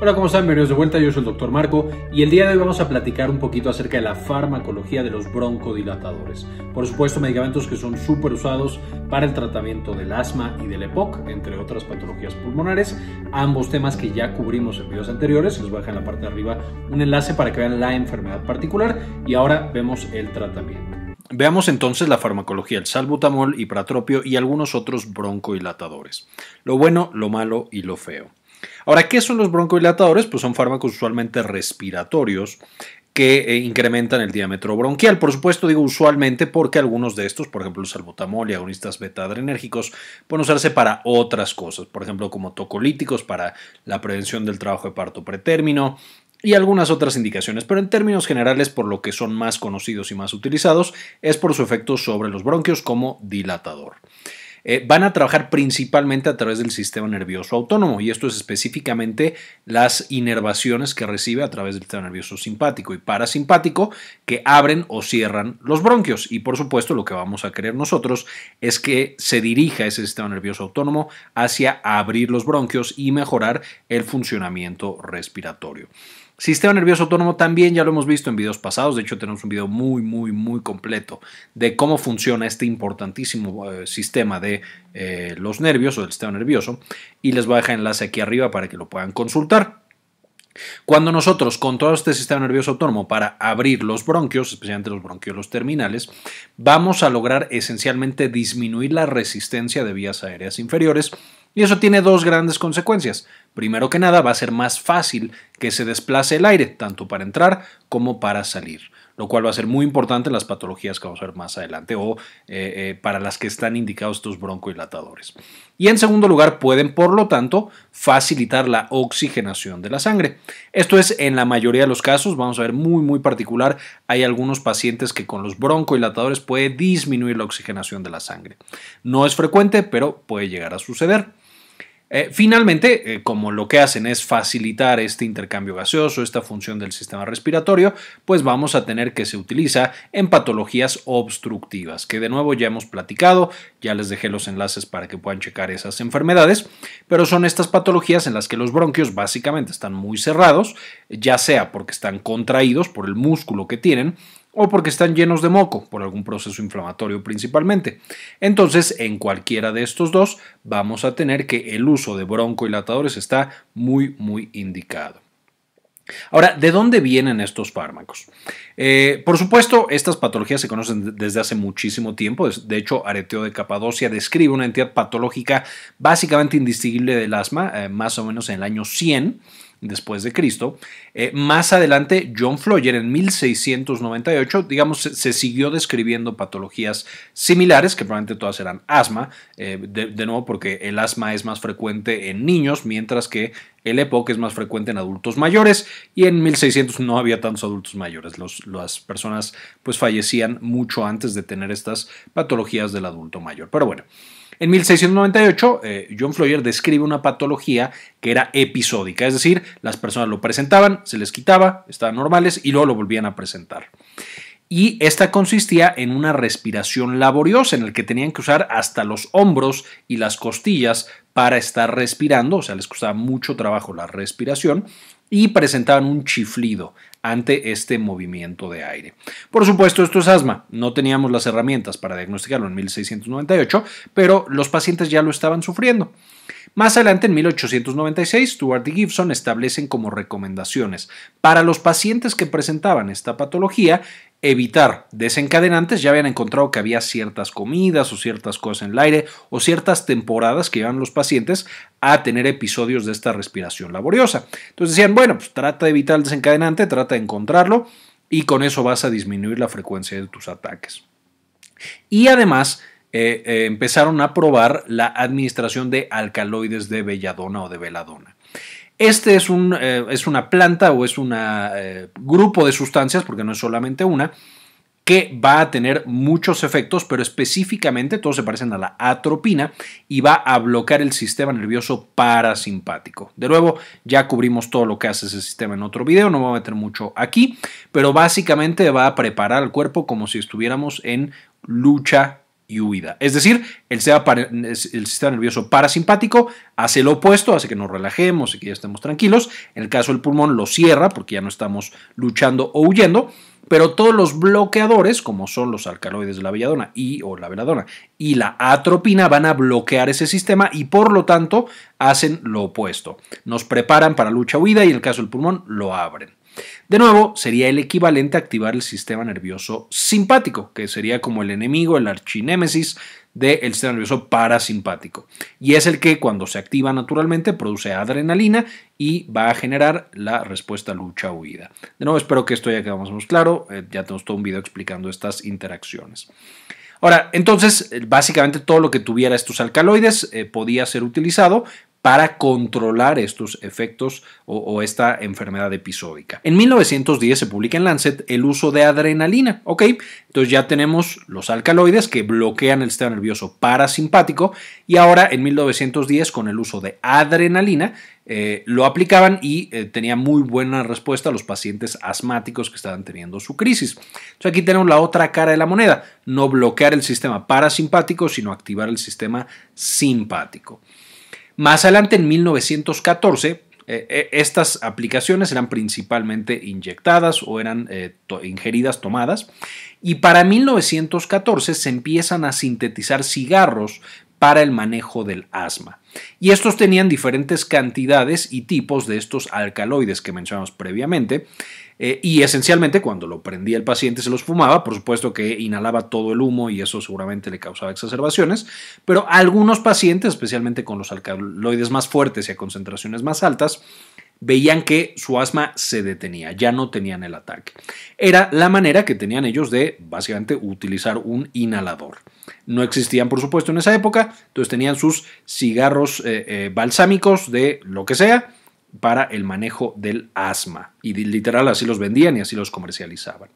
Hola, ¿cómo están? Bienvenidos de vuelta, yo soy el Dr. Marco y el día de hoy vamos a platicar un poquito acerca de la farmacología de los broncodilatadores. Por supuesto, medicamentos que son súper usados para el tratamiento del asma y del EPOC, entre otras patologías pulmonares, ambos temas que ya cubrimos en videos anteriores, les voy a dejar en la parte de arriba un enlace para que vean la enfermedad particular y ahora vemos el tratamiento. Veamos entonces la farmacología del salbutamol, y pratropio y algunos otros broncodilatadores. Lo bueno, lo malo y lo feo. Ahora, ¿qué son los broncodilatadores? Pues son fármacos usualmente respiratorios que eh, incrementan el diámetro bronquial. Por supuesto, digo usualmente porque algunos de estos, por ejemplo, el salbutamol y agonistas beta adrenérgicos, pueden usarse para otras cosas, por ejemplo, como tocolíticos para la prevención del trabajo de parto pretérmino, y algunas otras indicaciones, pero en términos generales por lo que son más conocidos y más utilizados es por su efecto sobre los bronquios como dilatador. Eh, van a trabajar principalmente a través del sistema nervioso autónomo y esto es específicamente las inervaciones que recibe a través del sistema nervioso simpático y parasimpático que abren o cierran los bronquios y por supuesto lo que vamos a querer nosotros es que se dirija ese sistema nervioso autónomo hacia abrir los bronquios y mejorar el funcionamiento respiratorio. Sistema nervioso autónomo también ya lo hemos visto en videos pasados, de hecho tenemos un video muy, muy, muy completo de cómo funciona este importantísimo eh, sistema de eh, los nervios o del sistema nervioso y les voy a dejar enlace aquí arriba para que lo puedan consultar. Cuando nosotros controlamos este sistema nervioso autónomo para abrir los bronquios, especialmente los bronquiolos terminales, vamos a lograr esencialmente disminuir la resistencia de vías aéreas inferiores y eso tiene dos grandes consecuencias. Primero que nada, va a ser más fácil que se desplace el aire, tanto para entrar como para salir, lo cual va a ser muy importante en las patologías que vamos a ver más adelante o eh, eh, para las que están indicados estos broncohilatadores. Y en segundo lugar, pueden, por lo tanto, facilitar la oxigenación de la sangre. Esto es en la mayoría de los casos, vamos a ver muy, muy particular, hay algunos pacientes que con los broncohilatadores puede disminuir la oxigenación de la sangre. No es frecuente, pero puede llegar a suceder. Eh, finalmente, eh, como lo que hacen es facilitar este intercambio gaseoso, esta función del sistema respiratorio, pues vamos a tener que se utiliza en patologías obstructivas, que de nuevo ya hemos platicado, ya les dejé los enlaces para que puedan checar esas enfermedades, pero son estas patologías en las que los bronquios básicamente están muy cerrados, ya sea porque están contraídos por el músculo que tienen, o porque están llenos de moco, por algún proceso inflamatorio principalmente. Entonces, en cualquiera de estos dos, vamos a tener que el uso de broncohilatadores está muy, muy indicado. Ahora, ¿de dónde vienen estos fármacos? Eh, por supuesto, estas patologías se conocen desde hace muchísimo tiempo. De hecho, Areteo de Capadocia describe una entidad patológica básicamente indistinguible del asma, eh, más o menos en el año 100 después de Cristo. Eh, más adelante, John Floyer en 1698, digamos, se, siguió describiendo patologías similares, que probablemente todas eran asma, de, nuevo porque el asma es más frecuente en niños, mientras que el EPOC es más frecuente en adultos mayores, y en 1600 no había tantos adultos mayores, los las personas pues fallecían mucho antes de tener estas patologías del adulto mayor. Pero bueno, en 1698, eh, John Floyer describe una patología que era episódica, es decir, las personas lo presentaban, se les quitaba, estaban normales y luego lo volvían a presentar. Y esta consistía en una respiración laboriosa en la que tenían que usar hasta los hombros y las costillas para estar respirando, o sea, les costaba mucho trabajo la respiración y presentaban un chiflido ante este movimiento de aire. Por supuesto, esto es asma. No teníamos las herramientas para diagnosticarlo en 1698, pero los pacientes ya lo estaban sufriendo. Más adelante, en 1896, Stuart y Gibson establecen como recomendaciones para los pacientes que presentaban esta patología evitar desencadenantes, ya habían encontrado que había ciertas comidas o ciertas cosas en el aire o ciertas temporadas que iban los pacientes a tener episodios de esta respiración laboriosa. Entonces decían, bueno, pues, trata de evitar el desencadenante, trata de encontrarlo y con eso vas a disminuir la frecuencia de tus ataques. Y además, eh, eh, empezaron a probar la administración de alcaloides de belladona o de veladona. Este es, un, eh, es una planta o es un eh, grupo de sustancias, porque no es solamente una, que va a tener muchos efectos, pero específicamente todos se parecen a la atropina y va a bloquear el sistema nervioso parasimpático. De nuevo, ya cubrimos todo lo que hace ese sistema en otro video, no voy a meter mucho aquí, pero básicamente va a preparar al cuerpo como si estuviéramos en lucha y huida. Es decir, el, el sistema nervioso parasimpático hace lo opuesto, hace que nos relajemos y que ya estemos tranquilos. En el caso del pulmón lo cierra porque ya no estamos luchando o huyendo. Pero todos los bloqueadores, como son los alcaloides de la belladona y o la y la atropina, van a bloquear ese sistema y por lo tanto hacen lo opuesto. Nos preparan para lucha-huida y en el caso del pulmón lo abren. De nuevo, sería el equivalente a activar el sistema nervioso simpático, que sería como el enemigo, el archinémesis del sistema nervioso parasimpático. Y es el que cuando se activa naturalmente produce adrenalina y va a generar la respuesta lucha-huida. De nuevo, espero que esto ya quedamos más claro. Eh, ya tenemos todo un video explicando estas interacciones. Ahora, entonces, eh, básicamente todo lo que tuviera estos alcaloides eh, podía ser utilizado para controlar estos efectos o, esta enfermedad episódica. En 1910 se publica en Lancet el uso de adrenalina. Ok, entonces ya tenemos los alcaloides que bloquean el sistema nervioso parasimpático y ahora en 1910 con el uso de adrenalina eh, lo aplicaban y eh, tenía muy buena respuesta a los pacientes asmáticos que estaban teniendo su crisis. Entonces aquí tenemos la otra cara de la moneda, no bloquear el sistema parasimpático, sino activar el sistema simpático. Más adelante, en 1914, eh, eh, estas aplicaciones eran principalmente inyectadas o eran eh, ingeridas, tomadas, y para 1914 se empiezan a sintetizar cigarros para el manejo del asma. Y estos tenían diferentes cantidades y tipos de estos alcaloides que mencionamos previamente, eh, y esencialmente cuando lo prendía el paciente se los fumaba, por supuesto que inhalaba todo el humo y eso seguramente le causaba exacerbaciones, pero algunos pacientes, especialmente con los alcaloides más fuertes y a concentraciones más altas, veían que su asma se detenía, ya no tenían el ataque. Era la manera que tenían ellos de básicamente utilizar un inhalador. No existían, por supuesto, en esa época, entonces tenían sus cigarros eh, eh, balsámicos de lo que sea, para el manejo del asma. Y literal así los vendían y así los comercializaban.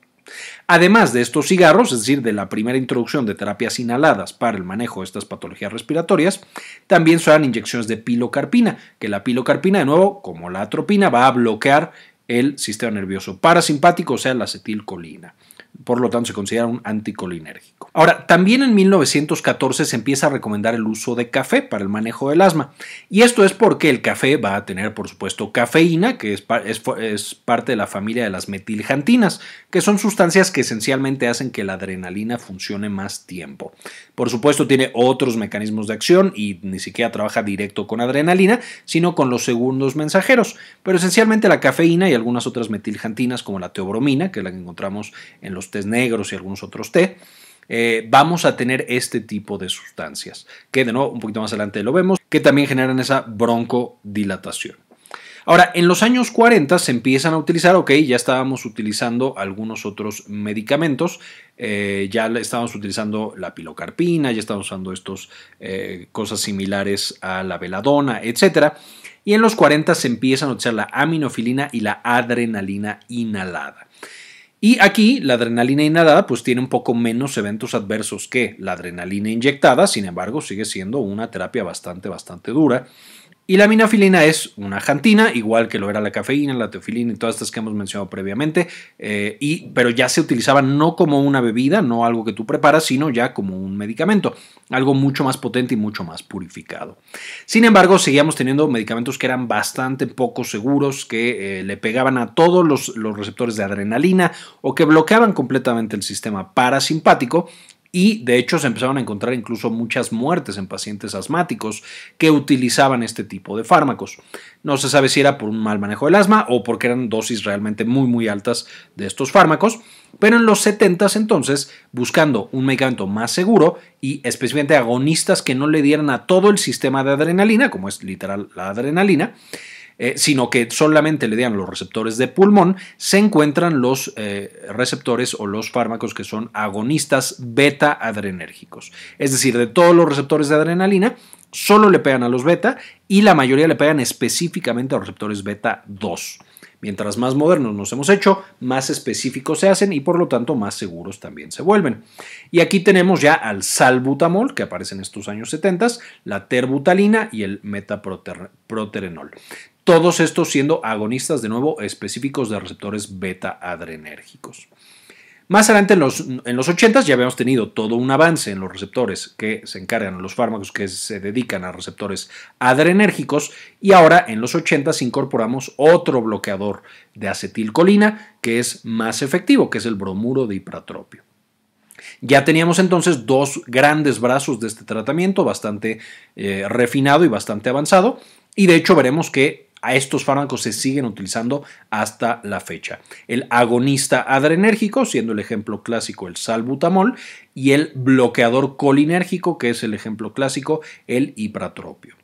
Además de estos cigarros, es decir, de la primera introducción de terapias inhaladas para el manejo de estas patologías respiratorias, también son inyecciones de pilocarpina, que la pilocarpina, de nuevo, como la atropina, va a bloquear el sistema nervioso parasimpático, o sea, la acetilcolina por lo tanto se considera un anticolinérgico. Ahora, también en 1914 se empieza a recomendar el uso de café para el manejo del asma, y esto es porque el café va a tener, por supuesto, cafeína, que es, es parte de la familia de las metiljantinas, que son sustancias que esencialmente hacen que la adrenalina funcione más tiempo. Por supuesto, tiene otros mecanismos de acción y ni siquiera trabaja directo con adrenalina, sino con los segundos mensajeros, pero esencialmente la cafeína y algunas otras metiljantinas como la teobromina, que es la que encontramos en los tés negros y algunos otros té. Eh, vamos a tener este tipo de sustancias, que de nuevo un poquito más adelante lo vemos, que también generan esa broncodilatación. Ahora, en los años 40 se empiezan a utilizar, ok, ya estábamos utilizando algunos otros medicamentos, eh, ya estábamos utilizando la pilocarpina, ya estábamos usando estas eh, cosas similares a la veladona, etc. Y en los 40 se empiezan a utilizar la aminofilina y la adrenalina inhalada. Y aquí la adrenalina inhalada pues tiene un poco menos eventos adversos que la adrenalina inyectada, sin embargo sigue siendo una terapia bastante, bastante dura. Y la minafilina es una jantina, igual que lo era la cafeína, la teofilina y todas estas que hemos mencionado previamente, eh, y, pero ya se utilizaba no como una bebida, no algo que tú preparas, sino ya como un medicamento, algo mucho más potente y mucho más purificado. Sin embargo, seguíamos teniendo medicamentos que eran bastante poco seguros, que eh, le pegaban a todos los receptores de adrenalina o que bloqueaban completamente el sistema parasimpático y de hecho se empezaron a encontrar incluso muchas muertes en pacientes asmáticos que utilizaban este tipo de fármacos. No se sabe si era por un mal manejo del asma o porque eran dosis realmente muy muy altas de estos fármacos, pero en los 70 entonces, buscando un medicamento más seguro y especialmente agonistas que no le dieran a todo el sistema de adrenalina, como es literal la adrenalina, eh, sino que solamente le dan los receptores de pulmón, se encuentran los eh, receptores o los fármacos que son agonistas beta adrenérgicos. Es decir, de todos los receptores de adrenalina, solo le pegan a los beta y la mayoría le pegan específicamente a los receptores beta 2. Mientras más modernos nos hemos hecho, más específicos se hacen y por lo tanto más seguros también se vuelven. Y aquí tenemos ya al salbutamol, que aparece en estos años 70, la terbutalina y el metaproterenol todos estos siendo agonistas de nuevo específicos de receptores beta adrenérgicos. Más adelante, en los, en 80 ya habíamos tenido todo un avance en los receptores que se encargan, los fármacos que se dedican a receptores adrenérgicos, y ahora en los 80 incorporamos otro bloqueador de acetilcolina que es más efectivo, que es el bromuro de hipratropio. Ya teníamos entonces dos grandes brazos de este tratamiento, bastante eh, refinado y bastante avanzado, y de hecho veremos que a estos fármacos se siguen utilizando hasta la fecha. El agonista adrenérgico, siendo el ejemplo clásico el salbutamol, y el bloqueador colinérgico, que es el ejemplo clásico, el ipratropio.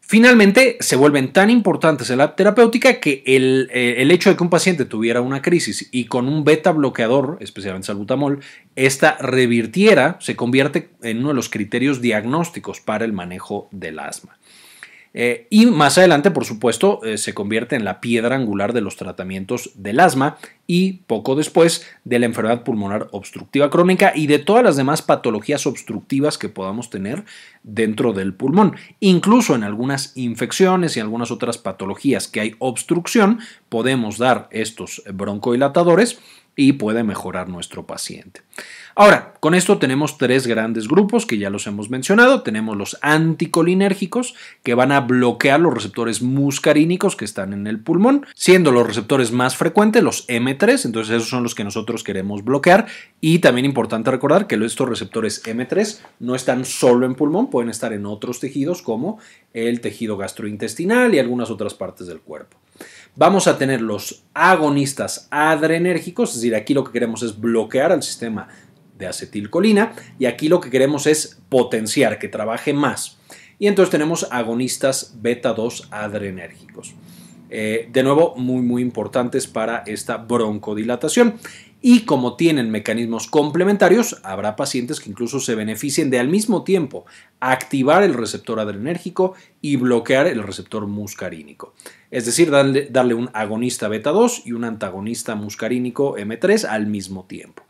Finalmente, se vuelven tan importantes en la terapéutica que el, eh, el, hecho de que un paciente tuviera una crisis y con un beta bloqueador, especialmente salbutamol, esta revirtiera, se convierte en uno de los criterios diagnósticos para el manejo del asma. Eh, y más adelante, por supuesto, eh, se convierte en la piedra angular de los tratamientos del asma y poco después de la enfermedad pulmonar obstructiva crónica y de todas las demás patologías obstructivas que podamos tener dentro del pulmón. Incluso en algunas infecciones y algunas otras patologías que hay obstrucción, podemos dar estos broncohilatadores y puede mejorar nuestro paciente. Ahora, con esto tenemos tres grandes grupos que ya los hemos mencionado. Tenemos los anticolinérgicos que van a bloquear los receptores muscarínicos que están en el pulmón, siendo los receptores más frecuentes los MT entonces esos son los que nosotros queremos bloquear y también importante recordar que estos receptores M3 no están solo en pulmón, pueden estar en otros tejidos como el tejido gastrointestinal y algunas otras partes del cuerpo. Vamos a tener los agonistas adrenérgicos, es decir, aquí lo que queremos es bloquear al sistema de acetilcolina y aquí lo que queremos es potenciar, que trabaje más. Y entonces tenemos agonistas beta 2 adrenérgicos. Eh, de nuevo muy muy importantes para esta broncodilatación. Y como tienen mecanismos complementarios, habrá pacientes que incluso se beneficien de al mismo tiempo activar el receptor adrenérgico y bloquear el receptor muscarínico. Es decir, darle, darle un agonista beta 2 y un antagonista muscarínico M3 al mismo tiempo.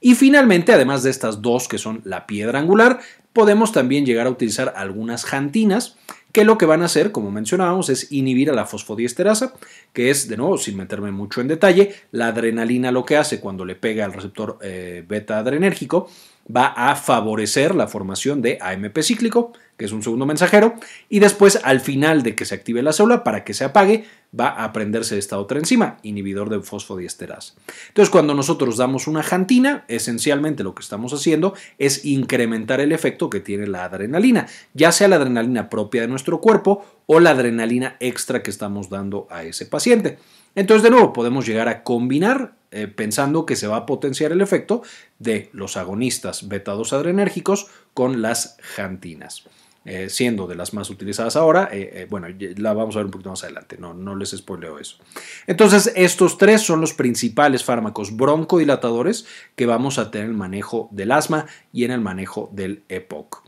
Y finalmente, además de estas dos que son la piedra angular, podemos también llegar a utilizar algunas jantinas que lo que van a hacer, como mencionábamos, es inhibir a la fosfodiesterasa, que es, de nuevo, sin meterme mucho en detalle, la adrenalina lo que hace cuando le pega al receptor eh, beta adrenérgico va a favorecer la formación de AMP cíclico, que es un segundo mensajero, y después al final de que se active la célula para que se apague, va a prenderse esta otra enzima, inhibidor de fosfodiesterasa. Entonces, cuando nosotros damos una jantina, esencialmente lo que estamos haciendo es incrementar el efecto que tiene la adrenalina, ya sea la adrenalina propia de nuestro cuerpo o la adrenalina extra que estamos dando a ese paciente. Entonces, de nuevo, podemos llegar a combinar eh, pensando que se va a potenciar el efecto de los agonistas beta adrenérgicos con las jantinas. Eh, siendo de las más utilizadas ahora, eh, bueno, la vamos a ver un poquito más adelante, no, no les spoileo eso. Entonces, estos tres son los principales fármacos broncodilatadores que vamos a tener en el manejo del asma y en el manejo del EPOC.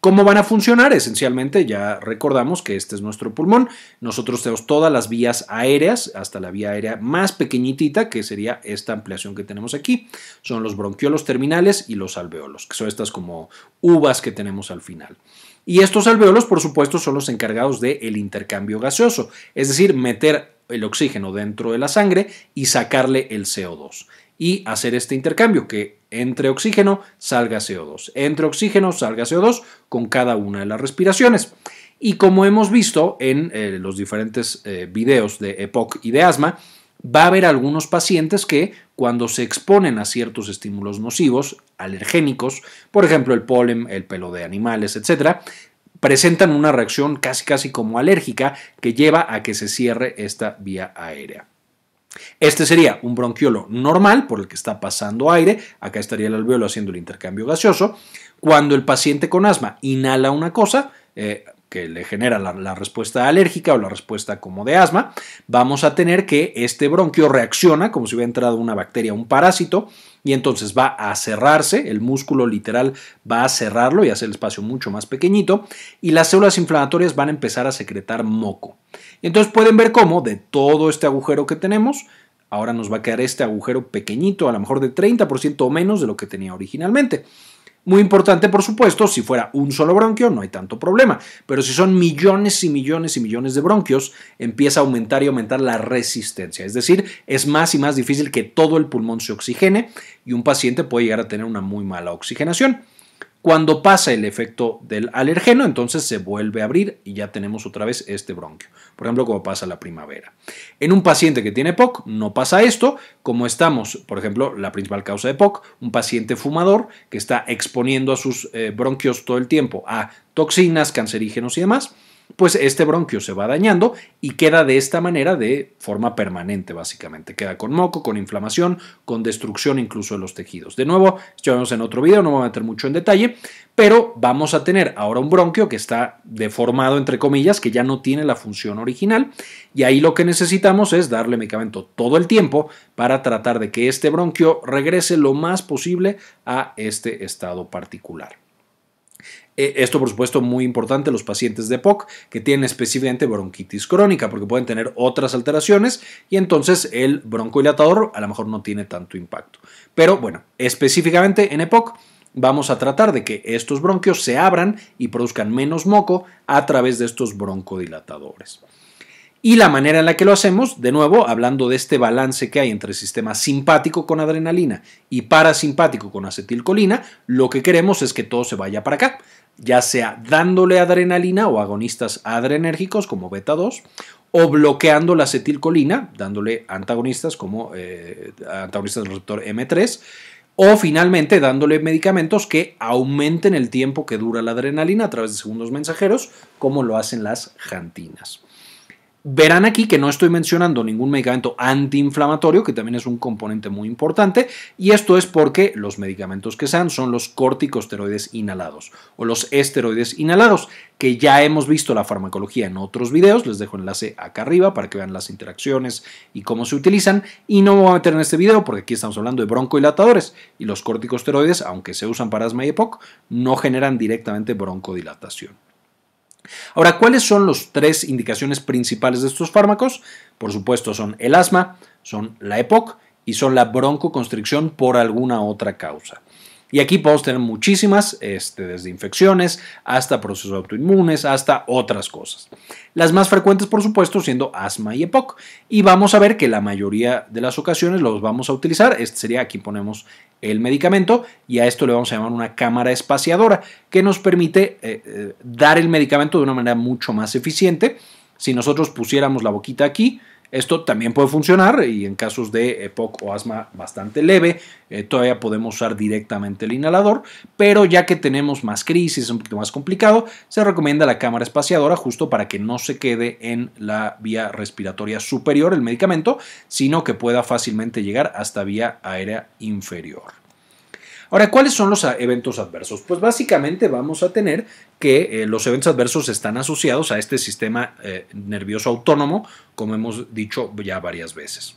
¿Cómo van a funcionar? Esencialmente, ya recordamos que este es nuestro pulmón. Nosotros tenemos todas las vías aéreas, hasta la vía aérea más pequeñita, que sería esta ampliación que tenemos aquí. Son los bronquiolos terminales y los alveolos, que son estas como uvas que tenemos al final. Y estos alveolos, por supuesto, son los encargados del intercambio gaseoso, es decir, meter el oxígeno dentro de la sangre y sacarle el CO2 y hacer este intercambio, que entre oxígeno salga CO2, entre oxígeno salga CO2 con cada una de las respiraciones. Y como hemos visto en eh, los diferentes eh, videos de EPOC y de asma, va a haber algunos pacientes que cuando se exponen a ciertos estímulos nocivos, alergénicos, por ejemplo el polen, el pelo de animales, etc., presentan una reacción casi casi como alérgica que lleva a que se cierre esta vía aérea. Este sería un bronquiolo normal por el que está pasando aire, acá estaría el alveolo haciendo el intercambio gaseoso. Cuando el paciente con asma inhala una cosa, eh, que le genera la, respuesta alérgica o la respuesta como de asma, vamos a tener que este bronquio reacciona como si hubiera entrado una bacteria, un parásito, y entonces va a cerrarse, el músculo literal va a cerrarlo y hace el espacio mucho más pequeñito, y las células inflamatorias van a empezar a secretar moco entonces pueden ver cómo de todo este agujero que tenemos, ahora nos va a quedar este agujero pequeñito, a lo mejor de 30% o menos de lo que tenía originalmente. Muy importante, por supuesto, si fuera un solo bronquio no hay tanto problema, pero si son millones y millones y millones de bronquios, empieza a aumentar y aumentar la resistencia. Es decir, es más y más difícil que todo el pulmón se oxigene y un paciente puede llegar a tener una muy mala oxigenación. Cuando pasa el efecto del alergeno, entonces se vuelve a abrir y ya tenemos otra vez este bronquio. Por ejemplo, como pasa la primavera. En un paciente que tiene POC no pasa esto, como estamos, por ejemplo, la principal causa de POC, un paciente fumador que está exponiendo a sus eh, bronquios todo el tiempo a toxinas, cancerígenos y demás pues este bronquio se va dañando y queda de esta manera de forma permanente, básicamente. Queda con moco, con inflamación, con destrucción incluso de los tejidos. De nuevo, esto vemos en otro video, no me voy a meter mucho en detalle, pero vamos a tener ahora un bronquio que está deformado, entre comillas, que ya no tiene la función original y ahí lo que necesitamos es darle medicamento todo el tiempo para tratar de que este bronquio regrese lo más posible a este estado particular. Eh, esto, por supuesto, muy importante los pacientes de EPOC que tienen específicamente bronquitis crónica, porque pueden tener otras alteraciones y entonces el broncodilatador a lo mejor no tiene tanto impacto. Pero bueno, específicamente en EPOC vamos a tratar de que estos bronquios se abran y produzcan menos moco a través de estos broncodilatadores. Y la manera en la que lo hacemos, de nuevo, hablando de este balance que hay entre el sistema simpático con adrenalina y parasimpático con acetilcolina, lo que queremos es que todo se vaya para acá, ya sea dándole adrenalina o agonistas adrenérgicos como beta 2 o bloqueando la acetilcolina, dándole antagonistas como eh, antagonistas del receptor M3 o finalmente dándole medicamentos que aumenten el tiempo que dura la adrenalina a través de segundos mensajeros, como lo hacen las jantinas. Verán aquí que no estoy mencionando ningún medicamento antiinflamatorio, que también es un componente muy importante, y esto es porque los medicamentos que sean son los corticosteroides inhalados o los esteroides inhalados, que ya hemos visto la farmacología en otros videos, les dejo enlace acá arriba para que vean las interacciones y cómo se utilizan, y no me voy a meter en este video porque aquí estamos hablando de broncohilatadores y los corticosteroides, aunque se usan para asma y EPOC, no generan directamente broncodilatación. Ahora, ¿cuáles son las tres indicaciones principales de estos fármacos? Por supuesto, son el asma, son la EPOC y son la broncoconstricción por alguna otra causa. Y aquí podemos tener muchísimas, este, desde infecciones hasta procesos autoinmunes, hasta otras cosas. Las más frecuentes, por supuesto, siendo asma y EPOC. Y vamos a ver que la mayoría de las ocasiones los vamos a utilizar. Este sería aquí ponemos el medicamento y a esto le vamos a llamar una cámara espaciadora que nos permite eh, eh, dar el medicamento de una manera mucho más eficiente. Si nosotros pusiéramos la boquita aquí, esto también puede funcionar y en casos de EPOC o asma bastante leve, eh, todavía podemos usar directamente el inhalador, pero ya que tenemos más crisis, es un poquito más complicado, se recomienda la cámara espaciadora justo para que no se quede en la vía respiratoria superior el medicamento, sino que pueda fácilmente llegar hasta vía aérea inferior. Ahora, ¿cuáles son los ah, eventos adversos? Pues básicamente vamos a tener que eh, los eventos adversos están asociados a este sistema eh, nervioso autónomo, como hemos dicho ya varias veces.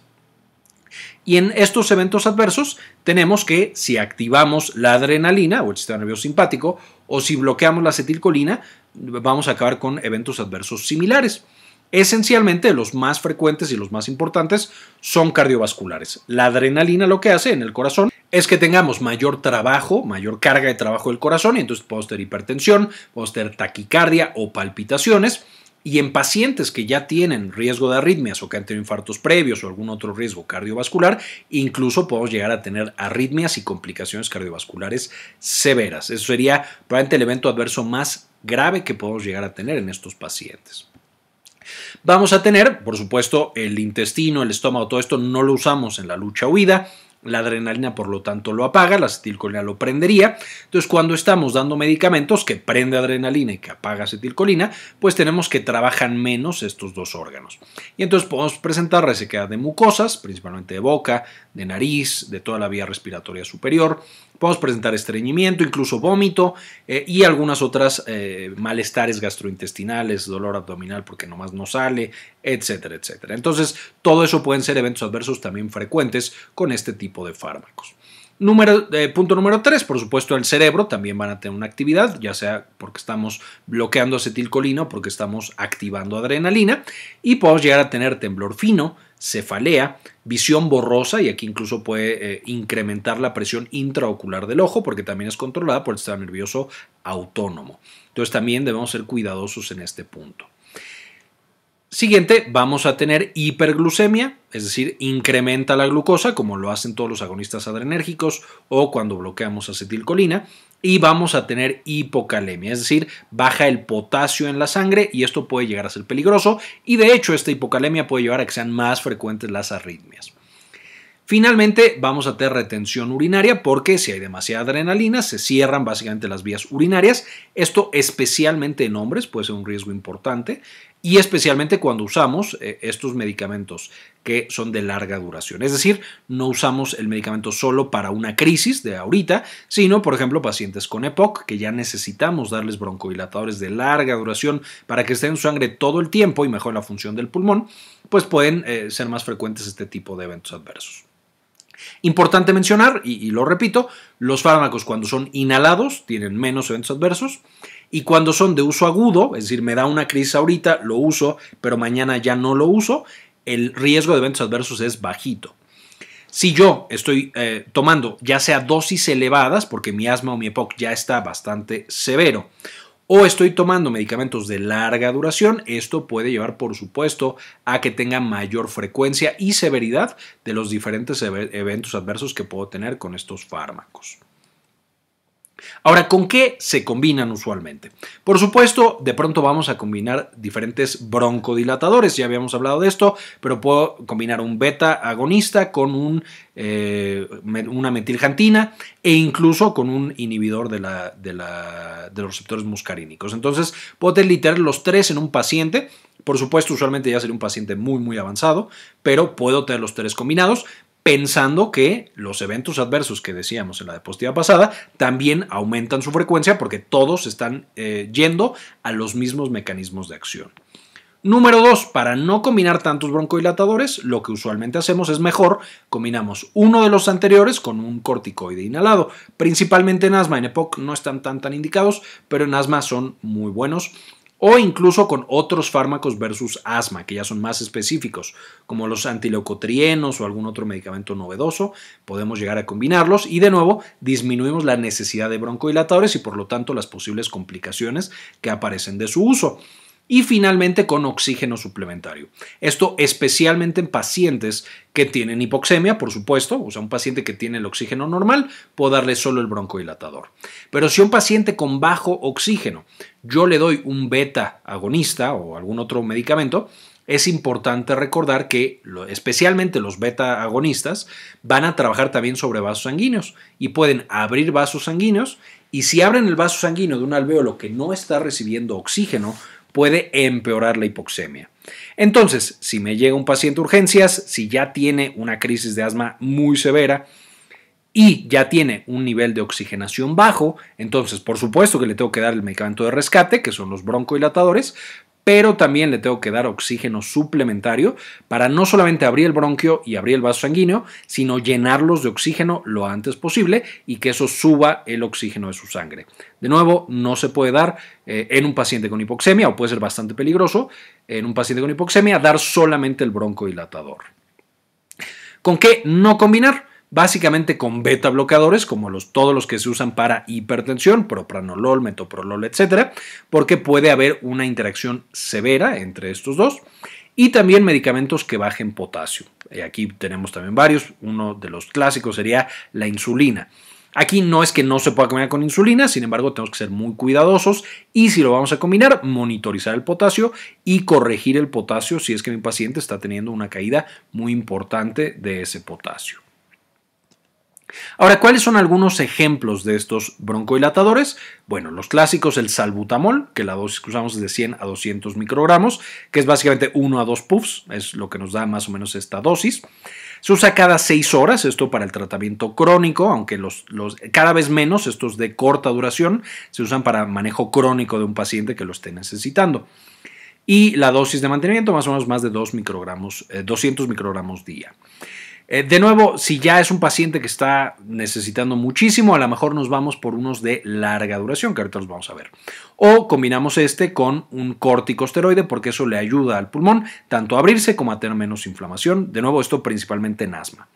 Y en estos eventos adversos tenemos que si activamos la adrenalina o el sistema nervioso simpático o si bloqueamos la acetilcolina, vamos a acabar con eventos adversos similares. Esencialmente, los más frecuentes y los más importantes son cardiovasculares. La adrenalina lo que hace en el corazón es que tengamos mayor trabajo, mayor carga de trabajo del corazón, y entonces podemos tener hipertensión, podemos tener taquicardia o palpitaciones. Y en pacientes que ya tienen riesgo de arritmias o que han tenido infartos previos o algún otro riesgo cardiovascular, incluso podemos llegar a tener arritmias y complicaciones cardiovasculares severas. Eso sería probablemente el evento adverso más grave que podemos llegar a tener en estos pacientes. Vamos a tener, por supuesto, el intestino, el estómago, todo esto no lo usamos en la lucha huida, la adrenalina, por lo tanto, lo apaga, la acetilcolina lo prendería. Entonces, cuando estamos dando medicamentos que prende adrenalina y que apaga acetilcolina, pues tenemos que trabajan menos estos dos órganos. Y entonces podemos presentar resequedad de mucosas, principalmente de boca, de nariz, de toda la vía respiratoria superior. Podemos presentar estreñimiento, incluso vómito eh, y algunas otras eh, malestares gastrointestinales, dolor abdominal porque nomás no sale, etcétera, etcétera. Entonces, todo eso pueden ser eventos adversos también frecuentes con este tipo de fármacos. Número, eh, punto número tres, por supuesto, el cerebro también van a tener una actividad, ya sea porque estamos bloqueando acetilcolina o porque estamos activando adrenalina, y podemos llegar a tener temblor fino, cefalea, visión borrosa, y aquí incluso puede eh, incrementar la presión intraocular del ojo, porque también es controlada por el sistema nervioso autónomo. Entonces, también debemos ser cuidadosos en este punto. Siguiente, vamos a tener hiperglucemia, es decir, incrementa la glucosa, como lo hacen todos los agonistas adrenérgicos o cuando bloqueamos acetilcolina, y vamos a tener hipocalemia, es decir, baja el potasio en la sangre y esto puede llegar a ser peligroso y de hecho esta hipocalemia puede llevar a que sean más frecuentes las arritmias. Finalmente, vamos a tener retención urinaria porque si hay demasiada adrenalina, se cierran básicamente las vías urinarias. Esto especialmente en hombres puede ser un riesgo importante y especialmente cuando usamos eh, estos medicamentos que son de larga duración. Es decir, no usamos el medicamento solo para una crisis de ahorita, sino, por ejemplo, pacientes con EPOC, que ya necesitamos darles broncodilatadores de larga duración para que estén en sangre todo el tiempo y mejore la función del pulmón, pues pueden eh, ser más frecuentes este tipo de eventos adversos. Importante mencionar, y lo repito, los fármacos cuando son inhalados tienen menos eventos adversos y cuando son de uso agudo, es decir, me da una crisis ahorita, lo uso, pero mañana ya no lo uso, el riesgo de eventos adversos es bajito. Si yo estoy eh, tomando ya sea dosis elevadas, porque mi asma o mi EPOC ya está bastante severo, o estoy tomando medicamentos de larga duración, esto puede llevar, por supuesto, a que tenga mayor frecuencia y severidad de los diferentes eventos adversos que puedo tener con estos fármacos. Ahora, ¿con qué se combinan usualmente? Por supuesto, de pronto vamos a combinar diferentes broncodilatadores, ya habíamos hablado de esto, pero puedo combinar un beta agonista con eh, una metilgantina e incluso con un inhibidor de, los receptores muscarínicos. Entonces, puedo tener los tres en un paciente por supuesto, usualmente ya sería un paciente muy, muy avanzado, pero puedo tener los tres combinados pensando que los eventos adversos que decíamos en la diapositiva pasada también aumentan su frecuencia porque todos están eh, yendo a los mismos mecanismos de acción. Número dos, para no combinar tantos broncodilatadores, lo que usualmente hacemos es mejor, combinamos uno de los anteriores con un corticoide inhalado. Principalmente en asma, en EPOC no están tan, tan indicados, pero en asma son muy buenos o incluso con otros fármacos versus asma, que ya son más específicos, como los antileucotrienos o algún otro medicamento novedoso, podemos llegar a combinarlos y de nuevo disminuimos la necesidad de broncodilatadores y por lo tanto las posibles complicaciones que aparecen de su uso y finalmente con oxígeno suplementario. Esto especialmente en pacientes que tienen hipoxemia, por supuesto, o sea, un paciente que tiene el oxígeno normal, puedo darle solo el broncodilatador. Pero si un paciente con bajo oxígeno, yo le doy un beta agonista o algún otro medicamento, es importante recordar que especialmente los beta agonistas van a trabajar también sobre vasos sanguíneos y pueden abrir vasos sanguíneos y si abren el vaso sanguíneo de un alveolo que no está recibiendo oxígeno puede empeorar la hipoxemia. Entonces, si me llega un paciente a urgencias, si ya tiene una crisis de asma muy severa, y ya tiene un nivel de oxigenación bajo, entonces por supuesto que le tengo que dar el medicamento de rescate, que son los broncohilatadores, pero también le tengo que dar oxígeno suplementario para no solamente abrir el bronquio y abrir el vaso sanguíneo, sino llenarlos de oxígeno lo antes posible y que eso suba el oxígeno de su sangre. De nuevo, no se puede dar eh, en un paciente con hipoxemia, o puede ser bastante peligroso, en un paciente con hipoxemia, dar solamente el broncodilatador. ¿Con qué no combinar? básicamente con beta bloqueadores, como los, todos los que se usan para hipertensión, propranolol, metoprolol, etcétera, porque puede haber una interacción severa entre estos dos. Y también medicamentos que bajen potasio. Eh, aquí tenemos también varios. Uno de los clásicos sería la insulina. Aquí no es que no se pueda combinar con insulina, sin embargo, tenemos que ser muy cuidadosos y si lo vamos a combinar, monitorizar el potasio y corregir el potasio si es que mi paciente está teniendo una caída muy importante de ese potasio. Ahora, ¿cuáles son algunos ejemplos de estos broncodilatadores? Bueno, los clásicos, el salbutamol, que la dosis que usamos es de 100 a 200 microgramos, que es básicamente 1 a 2 puffs, es lo que nos da más o menos esta dosis. Se usa cada 6 horas, esto para el tratamiento crónico, aunque los, los, cada vez menos, estos de corta duración, se usan para manejo crónico de un paciente que lo esté necesitando. Y la dosis de mantenimiento, más o menos más de 2 microgramos, 200 eh, microgramos día. Eh, de nuevo, si ya es un paciente que está necesitando muchísimo, a lo mejor nos vamos por unos de larga duración, que ahorita los vamos a ver. O combinamos este con un corticosteroide, porque eso le ayuda al pulmón tanto a abrirse como a tener menos inflamación. De nuevo, esto principalmente en asma.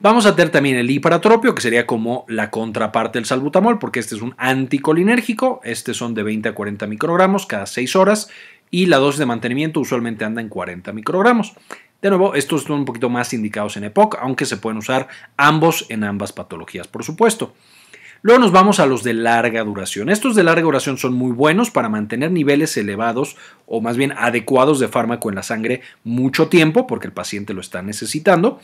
Vamos a tener también el hiperatropio, que sería como la contraparte del salbutamol, porque este es un anticolinérgico. Este son de 20 a 40 microgramos cada 6 horas y la dosis de mantenimiento usualmente anda en 40 microgramos. De nuevo, estos son un poquito más indicados en EPOC, aunque se pueden usar ambos en ambas patologías, por supuesto. Luego nos vamos a los de larga duración. Estos de larga duración son muy buenos para mantener niveles elevados o más bien adecuados de fármaco en la sangre mucho tiempo porque el paciente lo está necesitando.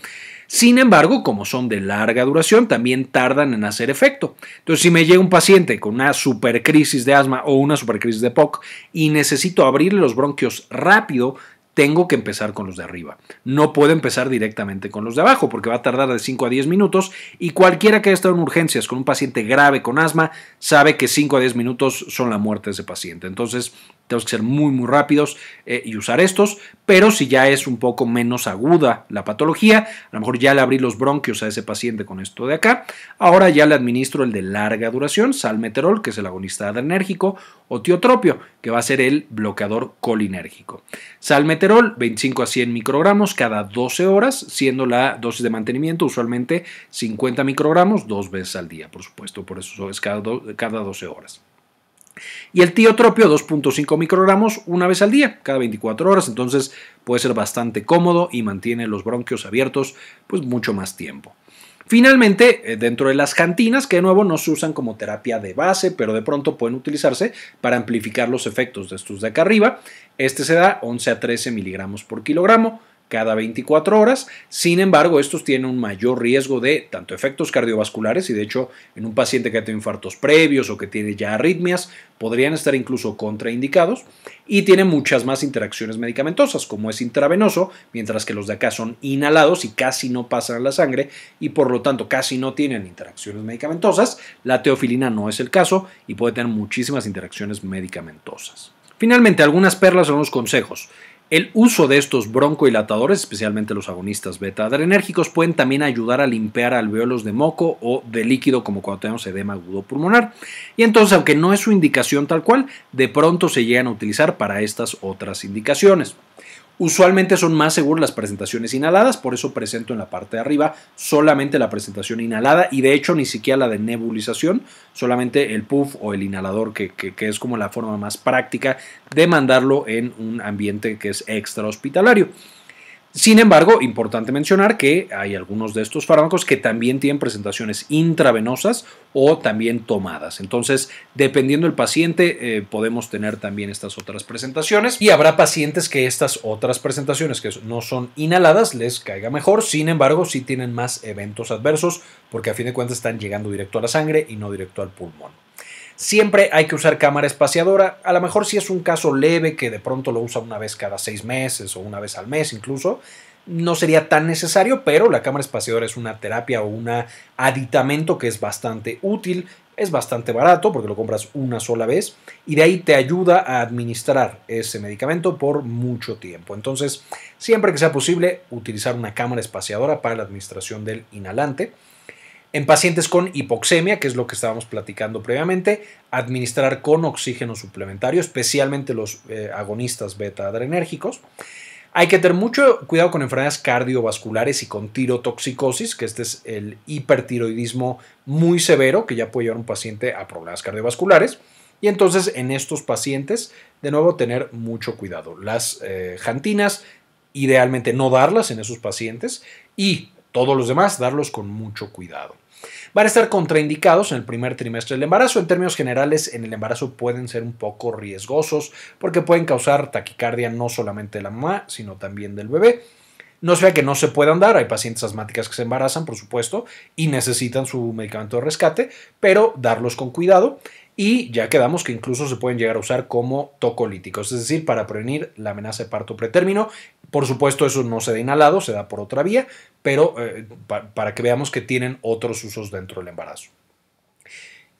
Sin embargo, como son de larga duración, también tardan en hacer efecto. Entonces, si me llega un paciente con una supercrisis de asma o una supercrisis de EPOC y necesito abrirle los bronquios rápido tengo que empezar con los de arriba. No puedo empezar directamente con los de abajo porque va a tardar de 5 a 10 minutos y cualquiera que haya estado en urgencias con un paciente grave con asma sabe que 5 a 10 minutos son la muerte de ese paciente. Entonces tenemos que ser muy, muy rápidos eh, y usar estos, pero si ya es un poco menos aguda la patología, a lo mejor ya le abrí los bronquios a ese paciente con esto de acá, ahora ya le administro el de larga duración, salmeterol, que es el agonista adrenérgico, o tiotropio, que va a ser el bloqueador colinérgico. Salmeterol, 25 a 100 microgramos cada 12 horas, siendo la dosis de mantenimiento usualmente 50 microgramos dos veces al día, por supuesto, por eso es cada 12 horas. Y el tiotropio, 2.5 microgramos una vez al día, cada 24 horas. Entonces puede ser bastante cómodo y mantiene los bronquios abiertos pues mucho más tiempo. Finalmente, eh, dentro de las cantinas, que de nuevo no se usan como terapia de base, pero de pronto pueden utilizarse para amplificar los efectos de estos de acá arriba. Este se da 11 a 13 miligramos por kilogramo cada 24 horas. Sin embargo, estos tienen un mayor riesgo de tanto efectos cardiovasculares y de hecho en un paciente que ha tenido infartos previos o que tiene ya arritmias podrían estar incluso contraindicados y tienen muchas más interacciones medicamentosas como es intravenoso, mientras que los de acá son inhalados y casi no pasan a la sangre y por lo tanto casi no tienen interacciones medicamentosas. La teofilina no es el caso y puede tener muchísimas interacciones medicamentosas. Finalmente, algunas perlas son los consejos. El uso de estos broncohilatadores, especialmente los agonistas beta-adrenérgicos, pueden también ayudar a limpiar alveolos de moco o de líquido, como cuando tenemos edema agudo pulmonar. Y entonces, aunque no es su indicación tal cual, de pronto se llegan a utilizar para estas otras indicaciones. Usualmente son más seguras las presentaciones inhaladas, por eso presento en la parte de arriba solamente la presentación inhalada y de hecho ni siquiera la de nebulización, solamente el puff o el inhalador que, que es como la forma más práctica de mandarlo en un ambiente que es extra hospitalario. Sin embargo, importante mencionar que hay algunos de estos fármacos que también tienen presentaciones intravenosas o también tomadas. Entonces, dependiendo del paciente, eh, podemos tener también estas otras presentaciones y habrá pacientes que estas otras presentaciones que no son inhaladas les caiga mejor. Sin embargo, sí tienen más eventos adversos porque a fin de cuentas están llegando directo a la sangre y no directo al pulmón. Siempre hay que usar cámara espaciadora, a lo mejor si es un caso leve que de pronto lo usa una vez cada seis meses o una vez al mes incluso, no sería tan necesario, pero la cámara espaciadora es una terapia o un aditamento que es bastante útil, es bastante barato porque lo compras una sola vez y de ahí te ayuda a administrar ese medicamento por mucho tiempo. Entonces, siempre que sea posible, utilizar una cámara espaciadora para la administración del inhalante. En pacientes con hipoxemia, que es lo que estábamos platicando previamente, administrar con oxígeno suplementario, especialmente los eh, agonistas beta adrenérgicos. Hay que tener mucho cuidado con enfermedades cardiovasculares y con tirotoxicosis, que este es el hipertiroidismo muy severo que ya puede llevar a un paciente a problemas cardiovasculares. Y entonces en estos pacientes, de nuevo, tener mucho cuidado. Las eh, jantinas, idealmente no darlas en esos pacientes y todos los demás, darlos con mucho cuidado. Van a estar contraindicados en el primer trimestre del embarazo. En términos generales, en el embarazo pueden ser un poco riesgosos porque pueden causar taquicardia no solamente de la mamá, sino también del bebé. No sea que no se puedan dar, hay pacientes asmáticas que se embarazan, por supuesto, y necesitan su medicamento de rescate, pero darlos con cuidado. Y ya quedamos que incluso se pueden llegar a usar como tocolíticos, es decir, para prevenir la amenaza de parto pretérmino por supuesto, eso no se da inhalado, se da por otra vía, pero eh, para que veamos que tienen otros usos dentro del embarazo.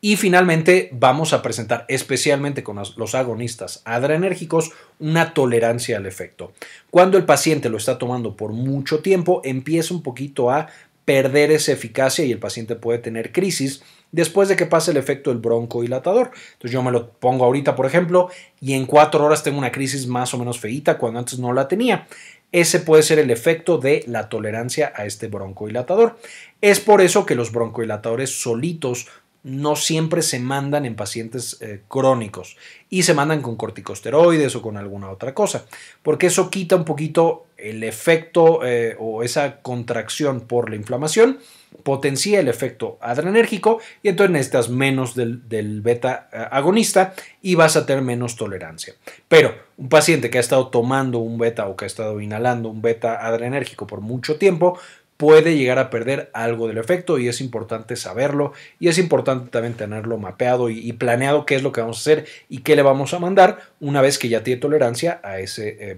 Y finalmente vamos a presentar, especialmente con los agonistas adrenérgicos, una tolerancia al efecto. Cuando el paciente lo está tomando por mucho tiempo, empieza un poquito a perder esa eficacia y el paciente puede tener crisis después de que pase el efecto del broncohilatador, Entonces yo me lo pongo ahorita, por ejemplo, y en cuatro horas tengo una crisis más o menos feita cuando antes no la tenía. Ese puede ser el efecto de la tolerancia a este broncohilatador. Es por eso que los broncohilatadores solitos no siempre se mandan en pacientes eh, crónicos y se mandan con corticosteroides o con alguna otra cosa, porque eso quita un poquito el efecto eh, o esa contracción por la inflamación potencia el efecto adrenérgico y entonces necesitas menos del, beta eh, agonista y vas a tener menos tolerancia. Pero un paciente que ha estado tomando un beta o que ha estado inhalando un beta adrenérgico por mucho tiempo puede llegar a perder algo del efecto y es importante saberlo y es importante también tenerlo mapeado y, planeado qué es lo que vamos a hacer y qué le vamos a mandar una vez que ya tiene tolerancia a ese eh,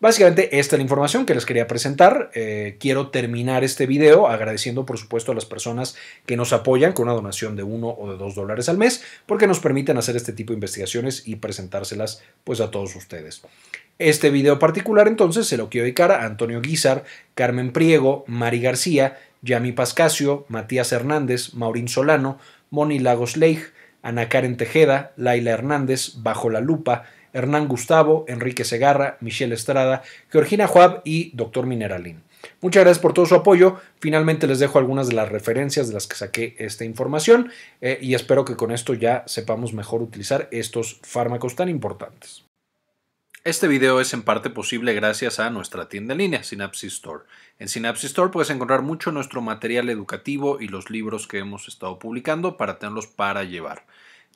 Básicamente esta es la información que les quería presentar. Eh, quiero terminar este video agradeciendo por supuesto a las personas que nos apoyan con una donación de uno o de dos dólares al mes porque nos permiten hacer este tipo de investigaciones y presentárselas pues a todos ustedes. Este video particular entonces se lo quiero dedicar a Antonio Guizar, Carmen Priego, Mari García, Yami Pascasio, Matías Hernández, Maurín Solano, Moni Lagos Leigh, Ana Karen Tejeda, Laila Hernández, Bajo la Lupa, Hernán Gustavo, Enrique Segarra, Michelle Estrada, Georgina Juab y Doctor Mineralín. Muchas gracias por todo su apoyo. Finalmente les dejo algunas de las referencias de las que saqué esta información eh, y espero que con esto ya sepamos mejor utilizar estos fármacos tan importantes. Este video es en parte posible gracias a nuestra tienda en línea, Synapsis Store. En Synapsis Store puedes encontrar mucho nuestro material educativo y los libros que hemos estado publicando para tenerlos para llevar.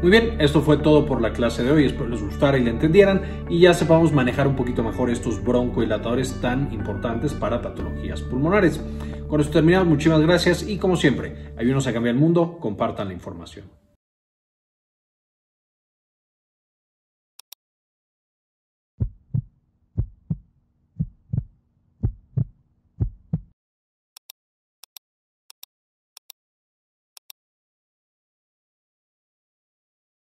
Muy bien, esto fue todo por la clase de hoy, espero les gustara y la entendieran y ya sepamos manejar un poquito mejor estos broncohilatadores tan importantes para patologías pulmonares. Con esto terminamos, muchísimas gracias y como siempre, ayúdenos a cambiar el mundo, compartan la información.